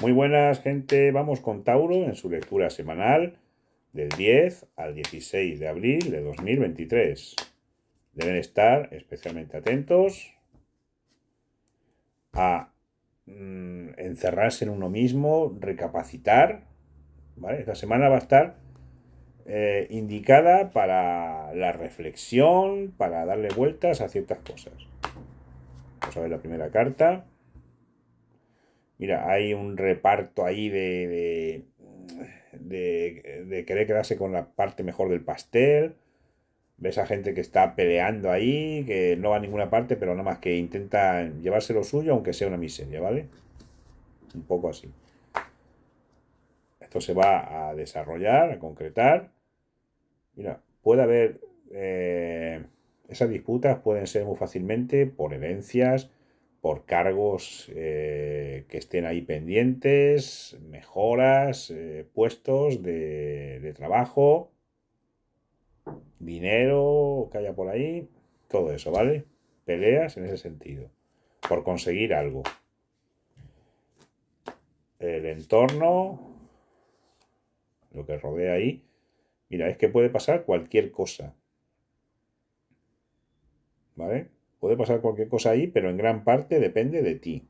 Muy buenas, gente. Vamos con Tauro en su lectura semanal del 10 al 16 de abril de 2023. Deben estar especialmente atentos a mm, encerrarse en uno mismo, recapacitar. Esta semana va a estar eh, indicada para la reflexión, para darle vueltas a ciertas cosas. Vamos a ver la primera carta. Mira, hay un reparto ahí de, querer quedarse con la parte mejor del pastel. Ves a gente que está peleando ahí, que no va a ninguna parte, pero nada más que intenta llevarse lo suyo, aunque sea una miseria, ¿vale? Un poco así. Esto se va a desarrollar, a concretar. Mira, puede haber... Eh, esas disputas pueden ser muy fácilmente por herencias, por cargos eh, que estén ahí pendientes, mejoras, eh, puestos de, de trabajo, dinero que haya por ahí, todo eso, ¿vale? Peleas en ese sentido, por conseguir algo. El entorno, lo que rodea ahí, mira, es que puede pasar cualquier cosa. ¿Vale? Puede pasar cualquier cosa ahí, pero en gran parte depende de ti.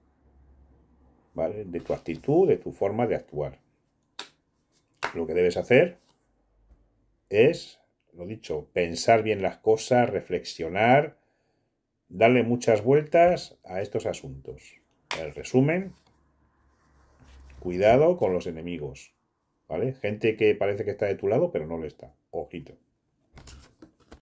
¿Vale? De tu actitud, de tu forma de actuar. Lo que debes hacer es, lo dicho, pensar bien las cosas, reflexionar, darle muchas vueltas a estos asuntos. El resumen, cuidado con los enemigos. ¿Vale? Gente que parece que está de tu lado, pero no lo está. Ojito.